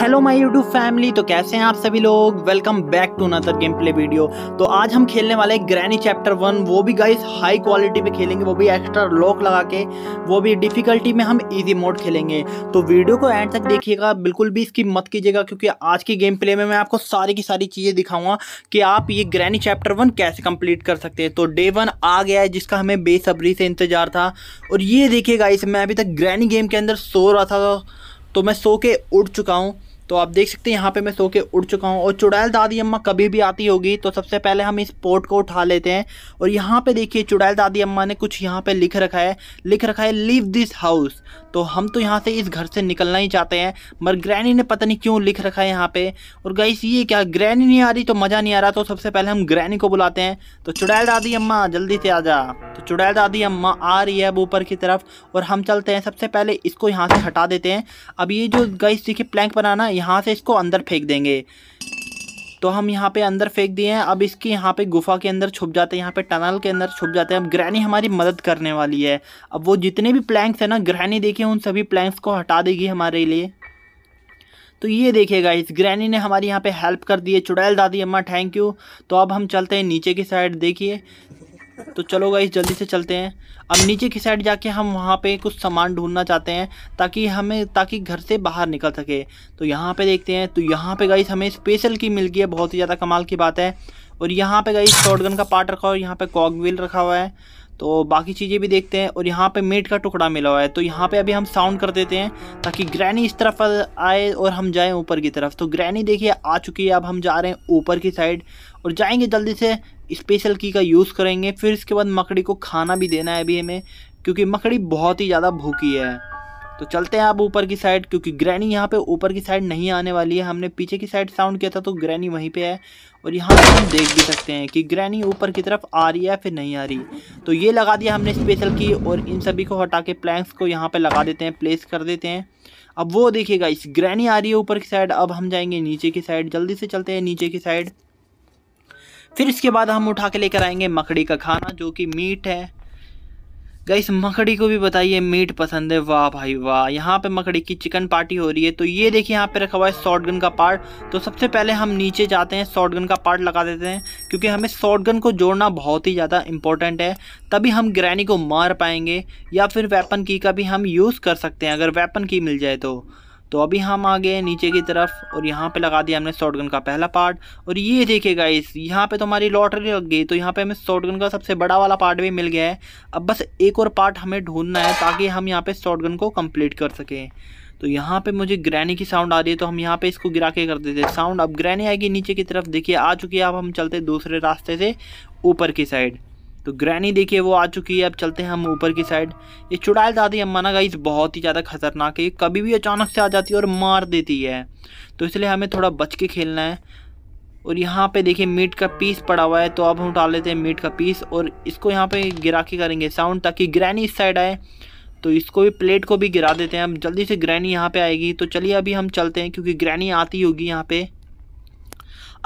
hello my YouTube family तो कैसे हैं आप सभी लोग welcome back to another game play video तो आज हम खेलने वाले ग्रैनी चैप्टर वन वो भी गाइस हाई क्वालिटी में खेलेंगे वो भी एक्स्ट्रा लॉक लगा के वो भी डिफिकल्टी में हम इजी मोड खेलेंगे तो वीडियो को एंड तक देखिएगा बिल्कुल भी इसकी मत कीजिएगा क्योंकि आज के गेम प्ले में मैं आपको सारी की सारी चीज़ें दिखाऊँगा कि आप ये ग्रैनी चैप्टर वन कैसे कम्प्लीट कर सकते हैं तो डे वन आ गया है जिसका हमें बेसब्री से इंतजार था और ये देखिएगा इस मैं अभी तक ग्रैनी गेम के अंदर सो रहा था तो मैं सो के उठ चुका हूँ तो आप देख सकते हैं यहाँ पे मैं सो के उड़ चुका हूँ और चुड़ैल दादी अम्मा कभी भी आती होगी तो सबसे पहले हम इस पोर्ट को उठा लेते हैं और यहाँ पे देखिए चुड़ैल दादी अम्मा ने कुछ यहाँ पे लिख रखा है लिख रखा है लीव दिस हाउस तो हम तो यहाँ से इस घर से निकलना ही चाहते हैं मगर ग्रैनी ने पता नहीं क्यों लिख रखा है यहाँ पे और गई ये क्या ग्रैनी नहीं आ रही तो मज़ा नहीं आ रहा तो सबसे पहले हम ग्रैनी को बुलाते हैं तो चुड़ैल दादी अम्मा जल्दी से आ जा तो चुड़ैल दादी अम्मा आ रही है अब ऊपर की तरफ और हम चलते हैं सबसे पहले इसको यहाँ से हटा देते हैं अब ये जो गई देखिए प्लैंक बनाना यहाँ यहाँ से इसको अंदर फेंक देंगे तो हम यहाँ पे अंदर फेंक दिए हैं अब इसकी यहाँ पे गुफा के अंदर छुप जाते हैं यहाँ पे टनल के अंदर छुप जाते हैं अब ग्रहणी हमारी मदद करने वाली है अब वो जितने भी प्लैंक्स हैं ना ग्रहणी देखिए उन सभी प्लैंक्स को हटा देगी हमारे लिए तो ये देखिएगा इस ग्रैनी ने हमारी यहाँ पे हेल्प कर दी है चुड़ैल दादी अम्मा थैंक यू तो अब हम चलते हैं नीचे की साइड देखिए तो चलो गाइस जल्दी से चलते हैं अब नीचे की साइड जाके हम वहाँ पे कुछ सामान ढूंढना चाहते हैं ताकि हमें ताकि घर से बाहर निकल सके तो यहाँ पे देखते हैं तो यहाँ पे गाइस हमें स्पेशल की मिल गई है बहुत ही ज़्यादा कमाल की बात है और यहाँ पे गाइस शॉर्टगन का पार्ट रखा हुआ है यहाँ पे कॉक व्हील रखा हुआ है तो बाकी चीज़ें भी देखते हैं और यहाँ पे मेट का टुकड़ा मिला हुआ है तो यहाँ पर अभी हम साउंड कर देते हैं ताकि ग्रैनी इस तरफ आए और हम जाएँ ऊपर की तरफ तो ग्रैनी देखिए आ चुकी है अब हम जा रहे हैं ऊपर की साइड और जाएंगे जल्दी से स्पेशल की का यूज़ करेंगे फिर इसके बाद मकड़ी को खाना भी देना है अभी हमें क्योंकि मकड़ी बहुत ही ज़्यादा भूखी है तो चलते हैं आप ऊपर की साइड क्योंकि ग्रैनी यहाँ पे ऊपर की साइड नहीं आने वाली है हमने पीछे की साइड साउंड किया था तो ग्रैनी वहीं पे है और यहाँ पर हम देख भी सकते हैं कि ग्रैनी ऊपर की तरफ आ रही है फिर नहीं आ रही तो ये लगा दिया हमने स्पेशल की और इन सभी को हटा के प्लैंक्स को यहाँ पर लगा देते हैं प्लेस कर देते हैं अब वो देखिएगा इस ग्रैनी आ रही है ऊपर की साइड अब हम जाएंगे नीचे की साइड जल्दी से चलते हैं नीचे की साइड फिर इसके बाद हम उठा के लेकर आएंगे मकड़ी का खाना जो कि मीट है गई मकड़ी को भी बताइए मीट पसंद है वाह भाई वाह यहाँ पे मकड़ी की चिकन पार्टी हो रही है तो ये देखिए यहाँ पे रखा हुआ है शॉर्टगन का पार्ट तो सबसे पहले हम नीचे जाते हैं शॉर्टगन का पार्ट लगा देते हैं क्योंकि हमें शॉर्टगन को जोड़ना बहुत ही ज़्यादा इंपॉर्टेंट है तभी हम ग्रैनी को मार पाएंगे या फिर वेपन की का भी हम यूज़ कर सकते हैं अगर वेपन की मिल जाए तो तो अभी हम आ गए नीचे की तरफ और यहाँ पे लगा दिया हमने शॉर्ट का पहला पार्ट और ये देखिए गाइस यहाँ पे तो हमारी लॉटरी लग गई तो यहाँ पे हमें शॉर्ट का सबसे बड़ा वाला पार्ट भी मिल गया है अब बस एक और पार्ट हमें ढूंढना है ताकि हम यहाँ पे शॉर्ट को कम्प्लीट कर सकें तो यहाँ पे मुझे ग्रैनी की साउंड आ रही है तो हम यहाँ पे इसको गिरा के कर देते साउंड अब ग्रैनी आएगी नीचे की तरफ देखिए आ चुकी है अब हम चलते दूसरे रास्ते से ऊपर की साइड तो ग्रैनी देखिए वो आ चुकी है अब चलते हैं हम ऊपर की साइड ये चुड़ैल दादी अम्माना गाइस बहुत ही ज़्यादा खतरनाक है ये कभी भी अचानक से आ जाती है और मार देती है तो इसलिए हमें थोड़ा बच के खेलना है और यहाँ पे देखिए मीट का पीस पड़ा हुआ है तो अब हम उठा लेते हैं मीट का पीस और इसको यहाँ पर गिरा के करेंगे साउंड ताकि ग्रैनी इस साइड आए तो इसको भी प्लेट को भी गिरा देते हैं हम जल्दी से ग्रैनी यहाँ पर आएगी तो चलिए अभी हम चलते हैं क्योंकि ग्रैनी आती होगी यहाँ पर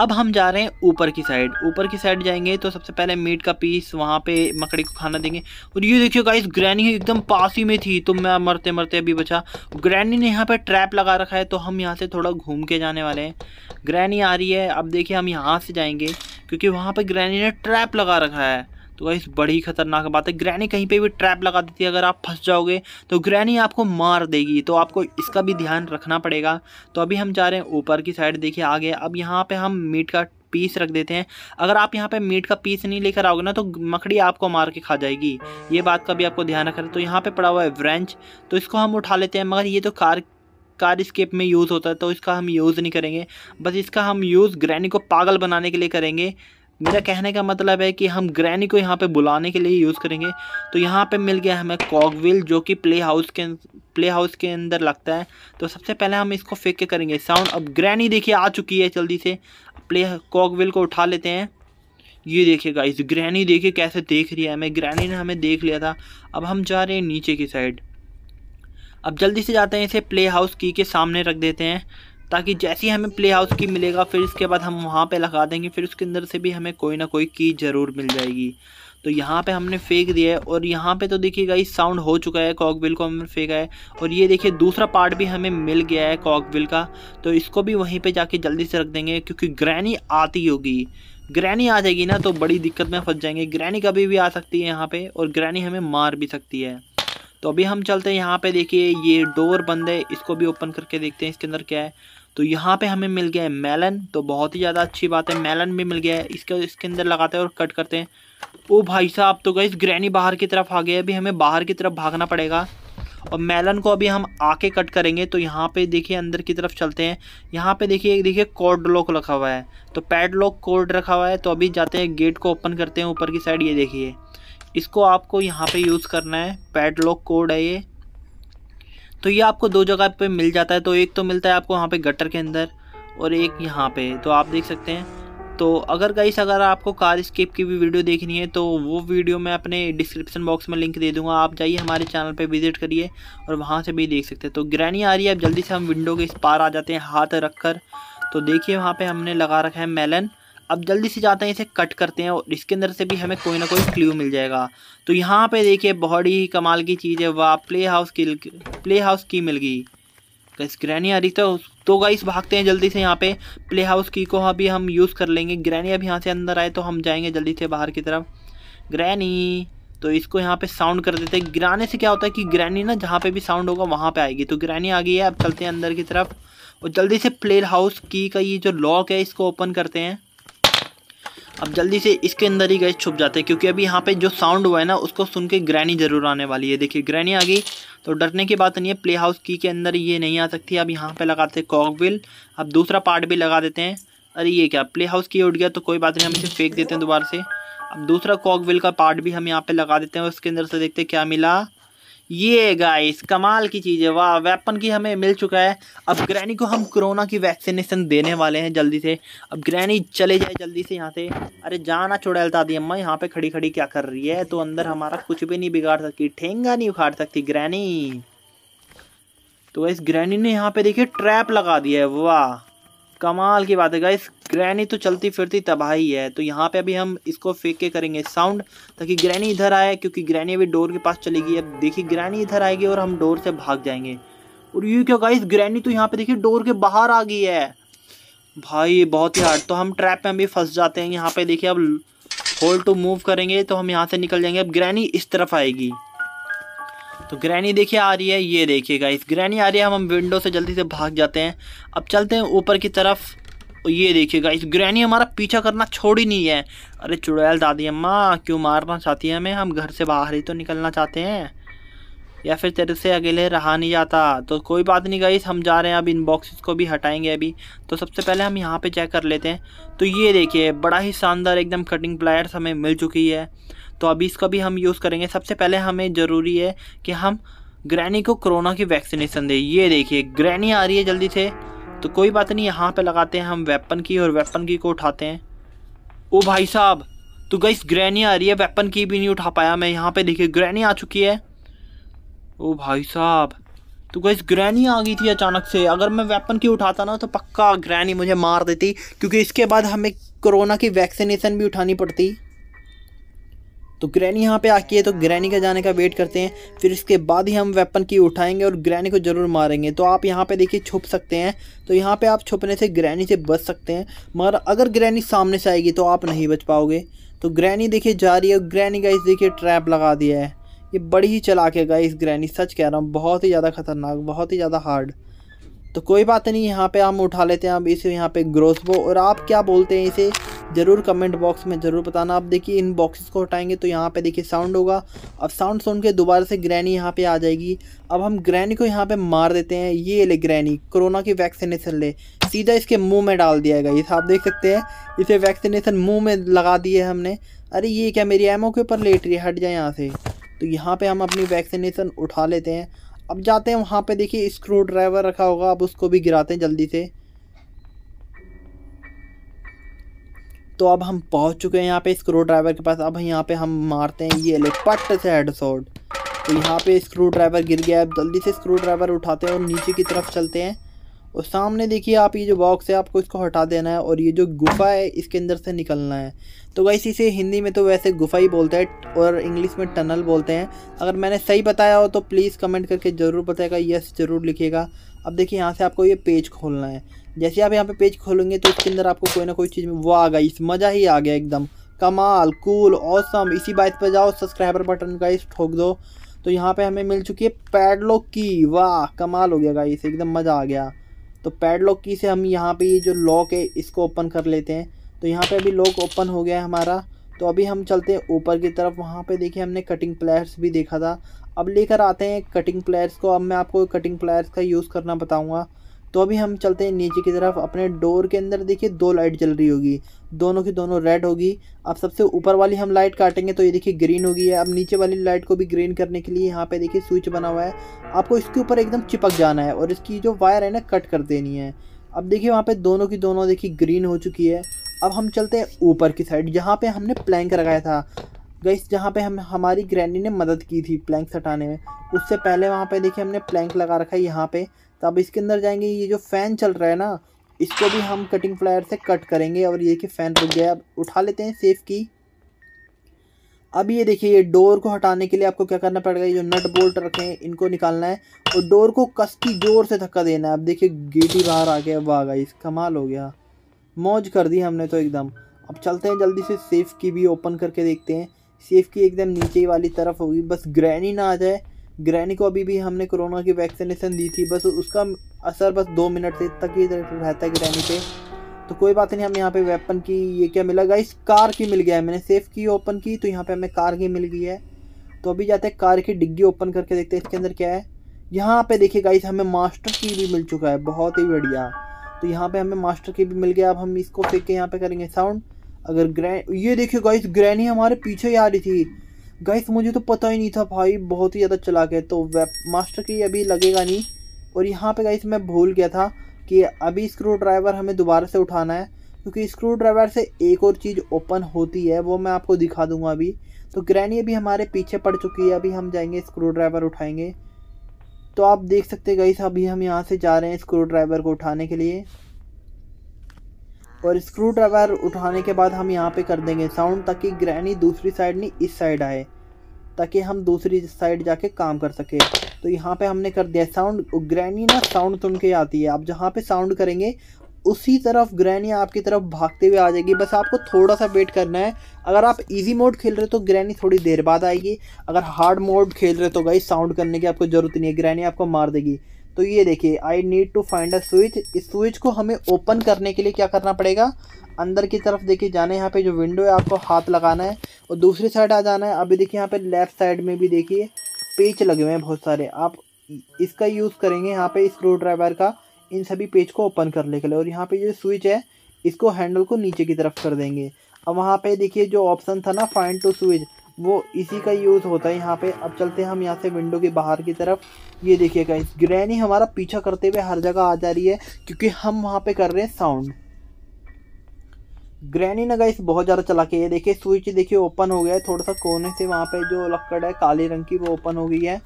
अब हम जा रहे हैं ऊपर की साइड ऊपर की साइड जाएंगे तो सबसे पहले मीट का पीस वहाँ पे मकड़ी को खाना देंगे और ये देखिए गाइस ग्रैनी एकदम पास ही में थी तो मैं मरते मरते अभी बचा ग्रैनी ने यहाँ पर ट्रैप लगा रखा है तो हम यहाँ से थोड़ा घूम के जाने वाले हैं ग्रैनी आ रही है अब देखिए हम यहाँ से जाएंगे क्योंकि वहाँ पर ग्रैनी ने ट्रैप लगा रखा है तो गाइस बड़ी खतरनाक बात है ग्रैनी कहीं पे भी ट्रैप लगा देती है अगर आप फंस जाओगे तो ग्रैनी आपको मार देगी तो आपको इसका भी ध्यान रखना पड़ेगा तो अभी हम जा रहे हैं ऊपर की साइड देखिए आगे अब यहाँ पे हम मीट का पीस रख देते हैं अगर आप यहाँ पे मीट का पीस नहीं लेकर आओगे ना तो मकड़ी आपको मार के खा जाएगी ये बात का भी आपको ध्यान रखना तो यहाँ पे पड़ा हुआ है व्रेंच तो इसको हम उठा लेते हैं मगर ये तो कार कार स्केप में यूज़ होता है तो इसका हम यूज़ नहीं करेंगे बस इसका हम यूज़ ग्रैनी को पागल बनाने के लिए करेंगे मेरा कहने का मतलब है कि हम ग्रैनी को यहाँ पे बुलाने के लिए यूज़ करेंगे तो यहाँ पे मिल गया हमें कॉकविल जो कि प्ले हाउस के प्ले हाउस के अंदर लगता है तो सबसे पहले हम इसको फेंक के करेंगे साउंड अब ग्रैनी देखिए आ चुकी है जल्दी से प्ले कॉकविल को उठा लेते हैं ये देखिएगा इस ग्रैनी देखिए कैसे देख रही है हमें ग्रैनी ने हमें देख लिया था अब हम जा रहे हैं नीचे की साइड अब जल्दी से जाते हैं इसे प्ले हाउस की के सामने रख देते हैं ताकि जैसे ही हमें प्ले हाउस की मिलेगा फिर इसके बाद हम वहाँ पे लगा देंगे फिर उसके अंदर से भी हमें कोई ना कोई की ज़रूर मिल जाएगी तो यहाँ पे हमने फेंक दिया है और यहाँ पे तो देखिए गाइस साउंड हो चुका है कॉकविल को हमने फेंका है और ये देखिए दूसरा पार्ट भी हमें मिल गया है कॉकविल का तो इसको भी वहीं पर जाके जल्दी से रख देंगे क्योंकि ग्रैनी आती होगी ग्रैनी आ जाएगी ना तो बड़ी दिक्कत में फंस जाएंगे ग्रैनी कभी भी आ सकती है यहाँ पर और ग्रैनी हमें मार भी सकती है तो अभी हम चलते हैं यहाँ पर देखिए ये डोर बंद है इसको भी ओपन करके देखते हैं इसके अंदर क्या है तो यहाँ पे हमें मिल गया है मेलन तो बहुत ही ज़्यादा अच्छी बात है मेलन भी मिल गया है इसके इसके अंदर लगाते हैं और कट करते हैं ओ भाई साहब तो गई ग्रैनी बाहर की तरफ आ गया अभी हमें बाहर की तरफ भागना पड़ेगा और मेलन को अभी हम आके कट करेंगे तो यहाँ पे देखिए अंदर की तरफ चलते हैं यहाँ पे देखिए देखिए कोड लॉक रखा हुआ है तो पैड लॉक कोड रखा हुआ है तो अभी जाते हैं गेट को ओपन करते हैं ऊपर की साइड ये देखिए इसको आपको यहाँ पे यूज़ करना है पैड लॉक कोड है ये तो ये आपको दो जगह पे मिल जाता है तो एक तो मिलता है आपको वहाँ पे गटर के अंदर और एक यहाँ पे तो आप देख सकते हैं तो अगर गाइस अगर आपको कार स्केप की भी वीडियो देखनी है तो वो वीडियो मैं अपने डिस्क्रिप्शन बॉक्स में लिंक दे दूंगा आप जाइए हमारे चैनल पे विजिट करिए और वहाँ से भी देख सकते हैं तो ग्रैनी आ रही है अब जल्दी से हम विंडो के इस पार आ जाते हैं हाथ रख कर तो देखिए वहाँ पर हमने लगा रखा है मेलन अब जल्दी से जाते हैं इसे कट करते हैं और इसके अंदर से भी हमें कोई ना कोई क्ल्यू मिल जाएगा तो यहाँ पे देखिए बहुत ही कमाल की चीज़ है वाह प्ले हाउस की प्ले हाउस की मिल गई ग्रैनी आ रही तो तो गाइस भागते हैं जल्दी से यहाँ पे प्ले हाउस की को अभी हम यूज़ कर लेंगे ग्रैनी अब यहाँ से अंदर आए तो हम जाएंगे जल्दी से बाहर की तरफ ग्रैनी तो इसको यहाँ पे साउंड कर देते हैं गिराने से क्या होता है कि ग्रैनी ना जहाँ पे भी साउंड होगा वहाँ पे आएगी तो ग्रैनी आ गई है अब चलते हैं अंदर की तरफ और जल्दी से प्ले हाउस की का ये जो लॉक है इसको ओपन करते हैं अब जल्दी से इसके अंदर ही गए छुप जाते हैं क्योंकि अभी यहाँ पे जो साउंड हुआ है ना उसको सुन के ग्रैनी जरूर आने वाली है देखिए ग्रैनी आ गई तो डरने की बात नहीं है प्ले हाउस की के अंदर ये नहीं आ सकती अब यहाँ पे लगाते कॉकविल अब दूसरा पार्ट भी लगा देते हैं अरे ये क्या प्ले हाउस की उठ गया तो कोई बात नहीं हम इसे फेंक देते हैं दोबारा से अब दूसरा कॉकविल का पार्ट भी हम यहाँ पे लगा देते हैं उसके अंदर से देखते क्या मिला ये गाइस कमाल की चीज़ है वाह वेपन की हमें मिल चुका है अब ग्रैनी को हम कोरोना की वैक्सीनेशन देने वाले हैं जल्दी से अब ग्रैनी चले जाए जल्दी से यहाँ से अरे जाना छोड़ा दी अम्मा यहाँ पे खड़ी खड़ी क्या कर रही है तो अंदर हमारा कुछ भी नहीं बिगाड़ सकती ठेंगा नहीं उखाड़ सकती ग्रैनी तो इस ग्रैनी ने यहाँ पे देखिए ट्रैप लगा दिया है वाह कमाल की बात है गाइस ग्रैनी तो चलती फिरती तबाही है तो यहाँ पे अभी हम इसको फेंक के करेंगे साउंड ताकि ग्रैनी इधर आए क्योंकि ग्रैनी अभी डोर के पास चलेगी अब देखिए ग्रैनी इधर आएगी और हम डोर से भाग जाएंगे और यू क्यों गाइस ग्रैनी तो यहाँ पे देखिए डोर के बाहर आ गई है भाई बहुत ही हार्ड तो हम ट्रैप में भी फंस जाते हैं यहाँ पे देखिए अब होल्ड टू मूव करेंगे तो हम यहाँ से निकल जाएंगे अब ग्रैनी इस तरफ आएगी तो ग्रैनी देखिए आ रही है ये देखिएगा इस ग्रैनी आ रही है हम विंडो से जल्दी से भाग जाते हैं अब चलते हैं ऊपर की तरफ ये देखिएगा इस ग्रैनी हमारा पीछा करना छोड़ ही नहीं है अरे चुड़ैल दादी अम्मा क्यों मारना चाहती है हमें हम घर से बाहर ही तो निकलना चाहते हैं या फिर तेरे से अकेले रहा नहीं जाता तो कोई बात नहीं गई हम जा रहे हैं अब इन बॉक्सेस को भी हटाएंगे अभी तो सबसे पहले हम यहाँ पे चेक कर लेते हैं तो ये देखिए बड़ा ही शानदार एकदम कटिंग प्लायर्स हमें मिल चुकी है तो अभी इसका भी हम यूज़ करेंगे सबसे पहले हमें ज़रूरी है कि हम ग्रैनी को कोरोना की वैक्सीनेशन दें ये देखिए ग्रैनी आ रही है जल्दी से तो कोई बात नहीं यहाँ पे लगाते हैं हम वेपन की और वेपन की को उठाते हैं ओ भाई साहब तो गई ग्रैनी आ रही है वेपन की भी नहीं उठा पाया मैं यहाँ पर देखिए ग्रैनी आ चुकी है ओ भाई साहब तो गई ग्रैनी आ गई थी अचानक से अगर मैं वेपन की उठाता ना तो पक्का ग्रैनी मुझे मार देती क्योंकि इसके बाद हमें कोरोना की वैक्सीनेशन भी उठानी पड़ती तो ग्रैनी यहाँ पे आकी है तो ग्रैनी का जाने का वेट करते हैं फिर इसके बाद ही हम वेपन की उठाएंगे और ग्रैनी को ज़रूर मारेंगे तो आप यहाँ पे देखिए छुप सकते हैं तो यहाँ पे आप छुपने से ग्रैनी से बच सकते हैं मगर अगर ग्रैनी सामने से आएगी तो आप नहीं बच पाओगे तो ग्रैनी देखिए जा रही है और ग्रैनी का इस देखिए ट्रैप लगा दिया है ये बड़ी ही चला के गाइस ग्रैनी सच कह रहा हूँ बहुत ही ज़्यादा खतरनाक बहुत ही ज़्यादा हार्ड तो कोई बात नहीं यहाँ पे हम उठा लेते हैं अब इसे यहाँ पे ग्रोसबो और आप क्या बोलते हैं इसे ज़रूर कमेंट बॉक्स में ज़रूर बताना आप देखिए इन बॉक्सेस को हटाएंगे तो यहाँ पे देखिए साउंड होगा अब साउंड सुन के दोबारा से ग्रैनी यहाँ पे आ जाएगी अब हम ग्रैनी को यहाँ पे मार देते हैं ये ले ग्रैनी कोरोना की वैक्सीनेशन ले सीधा इसके मुंह में डाल दिया गया ये आप देख सकते हैं इसे वैक्सीनेशन मुंह में लगा दिए हमने अरे ये क्या मेरी एमओ के ऊपर लेट रही है हट जाए यहाँ से तो यहाँ पर हम अपनी वैक्सीनेशन उठा लेते हैं अब जाते हैं वहाँ पर देखिए स्क्रू ड्राइवर रखा होगा अब उसको भी गिराते हैं जल्दी से तो अब हम पहुंच चुके हैं यहाँ पे स्क्रू ड्राइवर के पास अब यहाँ पे हम मारते हैं ये ले पट से हेड तो यहाँ पे स्क्रू ड्राइवर गिर गया है जल्दी से स्क्रू ड्राइवर उठाते हैं और नीचे की तरफ चलते हैं और सामने देखिए आप ये जो बॉक्स है आपको इसको हटा देना है और ये जो गुफा है इसके अंदर से निकलना है तो वैसे इसे हिंदी में तो वैसे गुफा ही बोलते हैं और इंग्लिश में टनल बोलते हैं अगर मैंने सही बताया हो तो प्लीज़ कमेंट करके ज़रूर बताएगा यस ज़रूर लिखिएगा अब देखिए यहाँ से आपको ये पेज खोलना है जैसे आप यहाँ पे पेज खोलेंगे तो इसके अंदर आपको कोई ना कोई चीज़ में वो आ गई मज़ा ही आ गया एकदम कमाल कूल ऑसम इसी बात पर जाओ सब्सक्राइबर बटन का इस ठोक दो तो यहाँ पे हमें मिल चुकी है पैडलॉक की वाह कमाल हो गया इसे एकदम मज़ा आ गया तो पैडलॉक की से हम यहाँ पे ये जो लॉक है इसको ओपन कर लेते हैं तो यहाँ पे अभी लॉक ओपन हो गया है हमारा तो अभी हम चलते हैं ऊपर की तरफ वहाँ पे देखिए हमने कटिंग प्लेयर्स भी देखा था अब लेकर आते हैं कटिंग प्लेयर्स को अब मैं आपको कटिंग प्लेयर्स का यूज़ करना बताऊँगा तो अभी हम चलते हैं नीचे की तरफ अपने डोर के अंदर देखिए दो लाइट जल रही होगी दोनों की दोनों रेड होगी अब सबसे ऊपर वाली हम लाइट काटेंगे तो ये देखिए ग्रीन होगी है अब नीचे वाली लाइट को भी ग्रीन करने के लिए यहाँ पे देखिए स्विच बना हुआ है आपको इसके ऊपर एकदम चिपक जाना है और इसकी जो वायर है ना कट कर देनी है अब देखिए वहाँ पे दोनों की दोनों देखिए ग्रीन हो चुकी है अब हम चलते हैं ऊपर की साइड जहाँ पे हमने प्लैंक लगाया था गई जहाँ पे हम हमारी ग्रैंडी ने मदद की थी प्लैंक हटाने में उससे पहले वहाँ पे देखिए हमने प्लैंक लगा रखा है यहाँ पे तो अब इसके अंदर जाएंगे ये जो फ़ैन चल रहा है ना इसको भी हम कटिंग फ्लायर से कट करेंगे और ये कि फ़ैन रुक गया अब उठा लेते हैं सेफ की अब ये देखिए ये डोर को हटाने के लिए आपको क्या करना पड़ेगा ये जो नट बोल्ट रखे हैं इनको निकालना है और डोर को कस की जोर से धक्का देना है अब देखिए गेटी बाहर आ गया वाह गाइस कमाल हो गया मौज कर दी हमने तो एकदम अब चलते हैं जल्दी से सेफ़ की भी ओपन करके देखते हैं सेफ़ की एकदम नीचे वाली तरफ होगी बस ग्रैनी ना आ जाए ग्रैनी को अभी भी हमने कोरोना की वैक्सीनेशन दी थी बस उसका असर बस दो मिनट से तक ही रहता है ग्रैनी पे तो कोई बात नहीं हम यहाँ पे वेपन की ये क्या मिला गाइस कार की मिल गया है मैंने सेफ की ओपन की तो यहाँ पे हमें कार की मिल गई है तो अभी जाते हैं कार की डिग्गी ओपन करके देखते हैं इसके अंदर क्या है यहाँ पे देखिए गाइस हमें मास्टर की भी मिल चुका है बहुत ही बढ़िया तो यहाँ पे हमें मास्टर की भी मिल गया अब हम इसको फेंक के यहाँ पे करेंगे साउंड अगर ग्रैन ये देखिए गाइस ग्रैनी हमारे पीछे ही आ रही थी गाइस मुझे तो पता ही नहीं था भाई बहुत ही ज़्यादा चला गया तो वेब मास्टर की अभी लगेगा नहीं और यहाँ पे गाइस मैं भूल गया था कि अभी स्क्रू ड्राइवर हमें दोबारा से उठाना है क्योंकि स्क्रू ड्राइवर से एक और चीज़ ओपन होती है वो मैं आपको दिखा दूंगा अभी तो ग्रैनी अभी हमारे पीछे पड़ चुकी है अभी हम जाएंगे स्क्रू ड्राइवर उठाएँगे तो आप देख सकते गाइस अभी हम यहाँ से जा रहे हैं स्क्रू ड्राइवर को उठाने के लिए और स्क्रू ड्राइवर उठाने के बाद हम यहाँ पे कर देंगे साउंड ताकि ग्रैनी दूसरी साइड नहीं इस साइड आए ताकि हम दूसरी साइड जाके काम कर सके तो यहाँ पे हमने कर दिया साउंड ग्रैनी ना साउंड सुन के आती है आप जहाँ पे साउंड करेंगे उसी तरफ ग्रैनी आपकी तरफ भागते हुए आ जाएगी बस आपको थोड़ा सा वेट करना है अगर आप इजी मोड खेल रहे हो तो ग्रैनी थोड़ी देर बाद आएगी अगर हार्ड मोड खेल रहे हो तो गई साउंड करने की आपको ज़रूरत नहीं है ग्रैनी आपको मार देगी तो ये देखिए I need to find a switch इस स्विच को हमें ओपन करने के लिए क्या करना पड़ेगा अंदर की तरफ देखिए जाना है यहाँ पे जो विंडो है आपको हाथ लगाना है और दूसरी साइड आ जाना है अभी देखिए यहाँ पे लेफ्ट साइड में भी देखिए पेच लगे हुए हैं बहुत सारे आप इसका यूज़ करेंगे यहाँ पे स्क्रू ड्राइवर का इन सभी पेज को ओपन करने के लिए और यहाँ पे जो स्विच है इसको हैंडल को नीचे की तरफ कर देंगे अब वहाँ पर देखिए जो ऑप्शन था ना फाइंड टू स्विच वो इसी का यूज़ होता है यहाँ पे अब चलते हैं हम यहाँ से विंडो के बाहर की तरफ ये देखिए इस ग्रैनी हमारा पीछा करते हुए हर जगह आ जा रही है क्योंकि हम वहाँ पे कर रहे हैं साउंड ग्रैनी ना गाइस बहुत ज़्यादा चला के ये देखिए स्विच देखिए ओपन हो गया है थोड़ा सा कोने से वहाँ पे जो लक्कड़ है काले रंग की वो ओपन हो गई है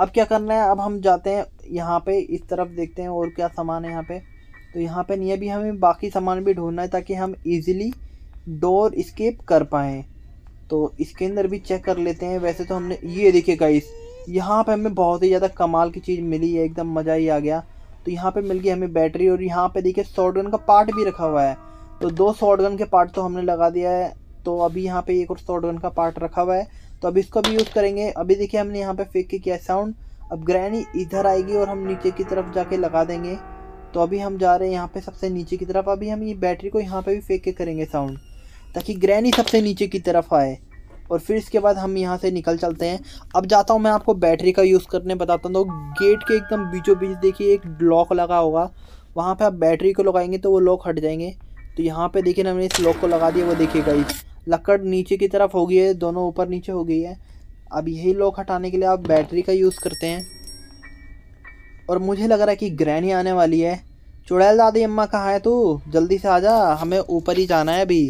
अब क्या करना है अब हम जाते हैं यहाँ पे इस तरफ देखते हैं और क्या सामान है यहाँ पे तो यहाँ पे नहीं अभी हमें बाकी सामान भी ढूंढना है ताकि हम इजीली डोर स्केप कर पाएँ तो इसके अंदर भी चेक कर लेते हैं वैसे तो हमने ये देखिए गाइस यहाँ पे हमें बहुत ही ज़्यादा कमाल की चीज़ मिली है एकदम मज़ा ही आ गया तो यहाँ पे मिल गई हमें बैटरी और यहाँ पे देखिए शॉर्ट का पार्ट भी रखा हुआ है तो दो शॉर्ट के पार्ट तो हमने लगा दिया है तो अभी यहाँ पे एक और शॉर्ट का पार्ट रखा हुआ है तो अभी इसको भी यूज़ करेंगे अभी देखिए हमने यहाँ पर फेंक के किया साउंड अब ग्रैनी इधर आएगी और हम नीचे की तरफ जाके लगा देंगे तो अभी हम जा रहे हैं यहाँ पर सबसे नीचे की तरफ अभी हम ये बैटरी को यहाँ पर भी फेंक के करेंगे साउंड ताकि ग्रैनी सबसे नीचे की तरफ आए और फिर इसके बाद हम यहाँ से निकल चलते हैं अब जाता हूँ मैं आपको बैटरी का यूज़ करने बताता हूँ तो गेट के एकदम बीचों बीच देखिए एक लॉक लगा होगा वहाँ पे आप बैटरी को लगाएंगे तो वो लॉक हट जाएंगे तो यहाँ पे देखिए हमने इस लॉक को लगा दिया वो देखिए गाइस लकड़ नीचे की तरफ हो गई है दोनों ऊपर नीचे हो गई है अब यही लॉक हटाने के लिए आप बैटरी का यूज़ करते हैं और मुझे लग रहा है कि ग्रैनी आने वाली है चुड़ैल दादी अम्मा कहाँ है तू जल्दी से आ जा हमें ऊपर ही जाना है अभी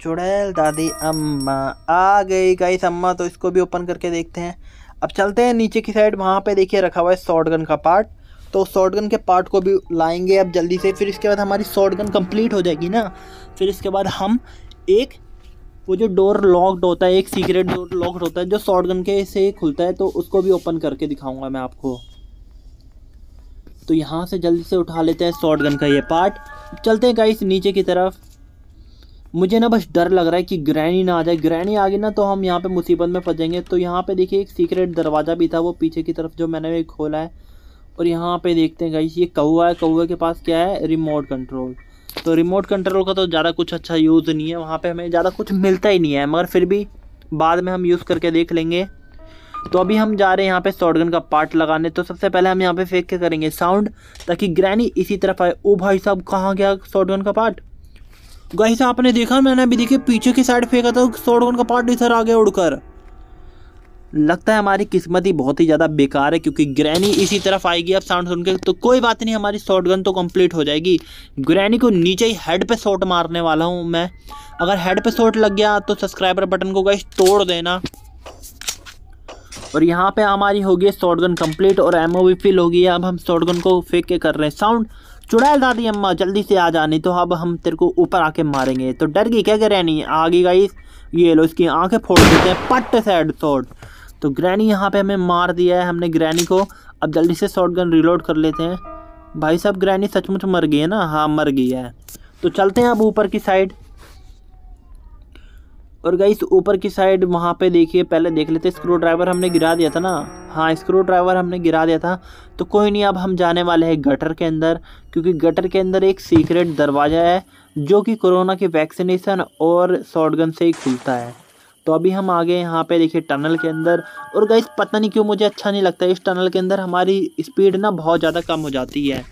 चुड़ैल दादी अम्मा आ गई गाइस अम्मा तो इसको भी ओपन करके देखते हैं अब चलते हैं नीचे की साइड वहाँ पे देखिए रखा हुआ है गन का पार्ट तो गन के पार्ट को भी लाएंगे अब जल्दी से फिर इसके बाद हमारी गन कंप्लीट हो जाएगी ना फिर इसके बाद हम एक वो जो डोर लॉक्ड होता है एक सीक्रेट डोर लॉक्ड होता है जो गन के से खुलता है तो उसको भी ओपन करके दिखाऊँगा मैं आपको तो यहाँ से जल्दी से उठा लेते हैं गन का ये पार्ट चलते हैं गाइस नीचे की तरफ मुझे ना बस डर लग रहा है कि ग्रैनी ना आ जाए ग्रैनी आ गई ना तो हम यहाँ पे मुसीबत में फंसेंगे तो यहाँ पे देखिए एक सीक्रेट दरवाज़ा भी था वो पीछे की तरफ जो मैंने खोला है और यहाँ पे देखते हैं गाइस ये कौआ है कौए के पास क्या है रिमोट कंट्रोल तो रिमोट कंट्रोल का तो ज़्यादा कुछ अच्छा यूज़ नहीं है वहाँ पर हमें ज़्यादा कुछ मिलता ही नहीं है मगर फिर भी बाद में हम यूज़ करके देख लेंगे तो अभी हम जा रहे हैं यहाँ पे शॉर्टगन का पार्ट लगाने तो सबसे पहले हम यहाँ पे फेंक के करेंगे साउंड ताकि ग्रैनी इसी तरफ आए ओ भाई साहब कहाँ गया शॉर्टगन का पार्ट गाइस आपने देखा मैंने अभी देखे पीछे की साइड फेंका था सोडगन का पार्ट इधर आ गया उड़कर लगता है हमारी किस्मत ही बहुत ही ज़्यादा बेकार है क्योंकि ग्रैनी इसी तरफ आएगी अब साउंड सुन के तो कोई बात नहीं हमारी शॉर्ट गन तो कंप्लीट हो जाएगी ग्रैनी को नीचे ही हेड पे शॉट मारने वाला हूँ मैं अगर हेड पे शॉट लग गया तो सब्सक्राइबर बटन को गाइस तोड़ देना और यहाँ पे हमारी होगी शॉर्ट गन कम्प्लीट और एमओ भी फिल होगी अब हम शॉर्ट गन को फेंक के कर रहे हैं साउंड चुड़ैल दादी अम्मा जल्दी से आ जानी तो अब हम तेरे को ऊपर आके मारेंगे तो डर गई क्या ग्रैनी आ गई गाइस ये लो इसकी आंखें फोड़ देते हैं पट सैड शॉर्ट तो ग्रैनी यहाँ पे हमें मार दिया है हमने ग्रैनी को अब जल्दी से शॉर्ट गन रिलोड कर लेते हैं भाई साहब ग्रैनी सचमुच मर गई है ना हाँ मर गई है तो चलते हैं अब ऊपर की साइड और गाइस ऊपर की साइड वहाँ पे देखिए पहले देख लेते स्क्रू ड्राइवर हमने गिरा दिया था ना हाँ स्क्रू ड्राइवर हमने गिरा दिया था तो कोई नहीं अब हम जाने वाले हैं गटर के अंदर क्योंकि गटर के अंदर एक सीक्रेट दरवाज़ा है जो कि कोरोना की वैक्सीनेशन और शॉर्टगन से ही खुलता है तो अभी हम आ गए यहाँ पे देखिए टनल के अंदर और गई पता नहीं क्यों मुझे अच्छा नहीं लगता इस टनल के अंदर हमारी स्पीड ना बहुत ज़्यादा कम हो जाती है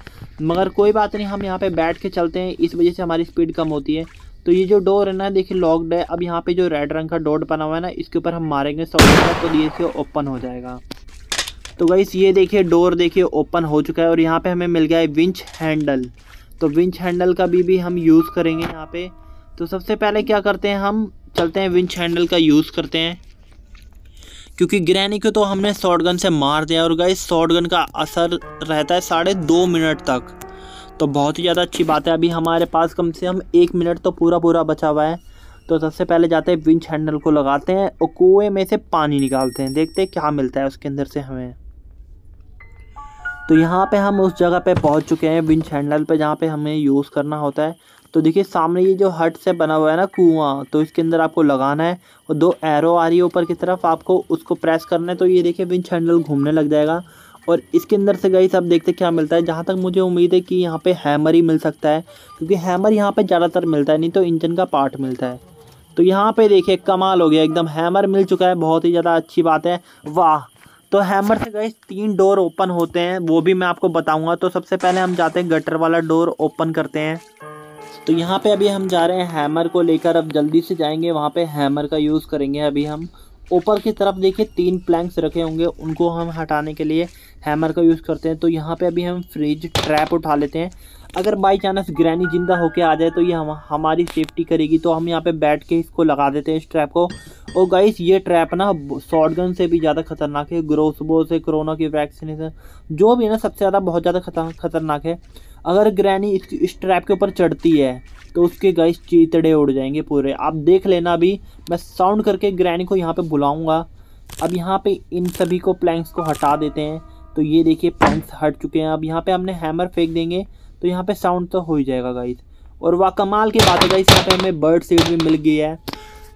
मगर कोई बात नहीं हम यहाँ पे बैठ के चलते हैं इस वजह से हमारी स्पीड कम होती है तो ये जो डोर है ना देखिए लॉकड है अब यहाँ पे जो रेड रंग का डोर बना हुआ है ना इसके ऊपर हम मारेंगे सौ तो ये से ओपन हो जाएगा तो गाइस ये देखिए डोर देखिए ओपन हो चुका है और यहाँ पे हमें मिल गया है विंच हैंडल तो विंच हैंडल का भी भी हम यूज़ करेंगे यहाँ पे तो सबसे पहले क्या करते हैं हम चलते हैं विंच हैंडल का यूज़ करते हैं क्योंकि ग्रैनी को तो हमने गन से मार दिया और गाइस गन का असर रहता है साढ़े दो मिनट तक तो बहुत ही ज़्यादा अच्छी बात है अभी हमारे पास कम से कम एक मिनट तो पूरा पूरा बचा हुआ है तो सबसे पहले जाते हैं विंच हैंडल को लगाते हैं और कुएँ में से पानी निकालते हैं देखते हैं क्या मिलता है उसके अंदर से हमें तो यहाँ पे हम उस जगह पे पहुँच चुके हैं विंच हैंडल पे जहाँ पे हमें यूज़ करना होता है तो देखिए सामने ये जो हट से बना हुआ है ना कुआँ तो इसके अंदर आपको लगाना है और दो एरो आ रही है ऊपर की तरफ आपको उसको प्रेस करना है तो ये देखिए विंच हैंडल घूमने लग जाएगा और इसके अंदर से गई आप देखते क्या मिलता है जहाँ तक मुझे उम्मीद है कि यहाँ पे हैमर ही मिल सकता है क्योंकि हैमर यहाँ पे ज़्यादातर मिलता है नहीं तो इंजन का पार्ट मिलता है तो यहाँ पे देखिए कमाल हो गया एकदम हैमर मिल चुका है बहुत ही ज़्यादा अच्छी बात है वाह तो हैमर से गई तीन डोर ओपन होते हैं वो भी मैं आपको बताऊँगा तो सबसे पहले हम जाते हैं गटर वाला डोर ओपन करते हैं तो यहाँ पे अभी हम जा रहे हैं हैमर को लेकर अब जल्दी से जाएंगे वहाँ पे हैमर का यूज़ करेंगे अभी हम ऊपर की तरफ देखिए तीन प्लैंक्स रखे होंगे उनको हम हटाने के लिए हैमर का यूज़ करते हैं तो यहाँ पे अभी हम फ्रिज ट्रैप उठा लेते हैं अगर बाई चांस ग्रैनी जिंदा होके आ जाए तो ये हम हमारी सेफ्टी करेगी तो हम यहाँ पे बैठ के इसको लगा देते हैं इस ट्रैप को और गाइस ये ट्रैप ना गन से भी ज़्यादा खतरनाक है ग्रोसबो से कोरोना की वैक्सीनेशन जो भी है ना सबसे ज़्यादा बहुत ज़्यादा खतरनाक है अगर ग्रैनी इस, इस ट्रैप के ऊपर चढ़ती है तो उसके गाइस चीतड़े उड़ जाएंगे पूरे आप देख लेना अभी मैं साउंड करके ग्रैनी को यहाँ पर बुलाऊँगा अब यहाँ पर इन सभी को प्लैंक्स को हटा देते हैं तो ये देखिए प्लैंक्स हट चुके हैं अब यहाँ पर हमने हैमर फेंक देंगे तो यहाँ पर साउंड तो हो ही जाएगा गाइस और वाह कमाल की बात है गाइस यहाँ पे हमें बर्ड सीट भी मिल गई है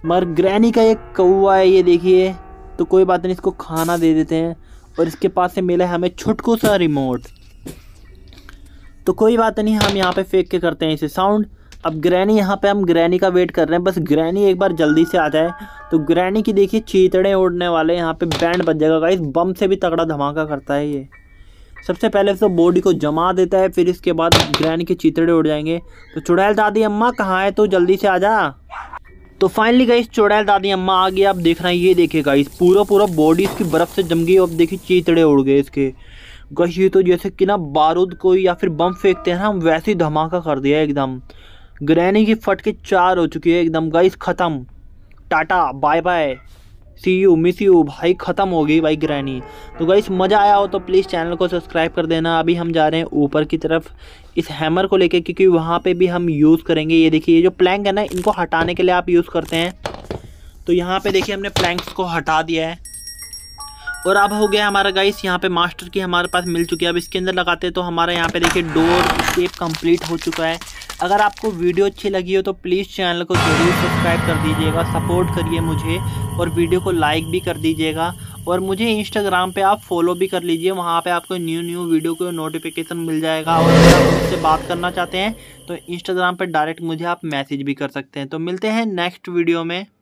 मगर ग्रैनी का एक कौआ है ये देखिए तो कोई बात नहीं इसको खाना दे देते हैं और इसके पास से मिला है हमें छुटको सा रिमोट तो कोई बात नहीं हम यहाँ पे फेंक के करते हैं इसे साउंड अब ग्रैनी यहाँ पे हम ग्रैनी का वेट कर रहे हैं बस ग्रैनी एक बार जल्दी से आ जाए तो ग्रैनी की देखिए चीतड़े उड़ने वाले यहाँ पे बैंड बज जाएगा इस बम से भी तगड़ा धमाका करता है ये सबसे पहले तो बॉडी को जमा देता है फिर इसके बाद ग्रैनी के चीतड़े उड़ जाएंगे तो चुड़ैल दादी अम्मा कहाँ है तो जल्दी से आ जा तो फाइनली गाइस चौड़ैल दादी अम्मा आ गई आप देख रहे हैं ये देखिए गाइस पूरा पूरा बॉडी इसकी बर्फ़ से जम गई और देखिए चीतड़े उड़ गए इसके गश ये तो जैसे कि ना बारूद को या फिर बम फेंकते हैं ना वैसे ही धमाका कर दिया एकदम ग्रहणी की फट के चार हो चुकी है एकदम गाइस ख़त्म tata bye bye see you miss you भाई ख़त्म हो गई भाई ग्रैनी तो गाइस मज़ा आया हो तो प्लीज़ चैनल को सब्सक्राइब कर देना अभी हम जा रहे हैं ऊपर की तरफ इस हैमर को लेके क्योंकि वहाँ पे भी हम यूज़ करेंगे ये देखिए ये जो प्लैंक है ना इनको हटाने के लिए आप यूज़ करते हैं तो यहाँ पे देखिए हमने प्लैंक्स को हटा दिया है और अब हो गया हमारा गाइस यहाँ पे मास्टर की हमारे पास मिल चुकी है अब इसके अंदर लगाते हैं तो हमारा यहाँ पे देखिए डोर स्केप कंप्लीट हो चुका है अगर आपको वीडियो अच्छी लगी हो तो प्लीज़ चैनल को ज़रूर सब्सक्राइब कर दीजिएगा सपोर्ट करिए मुझे और वीडियो को लाइक भी कर दीजिएगा और मुझे इंस्टाग्राम पे आप फॉलो भी कर लीजिए वहाँ पे आपको न्यू न्यू वीडियो को नोटिफिकेशन मिल जाएगा और अगर आप मुझसे बात करना चाहते हैं तो इंस्टाग्राम पर डायरेक्ट मुझे आप मैसेज भी कर सकते हैं तो मिलते हैं नेक्स्ट वीडियो में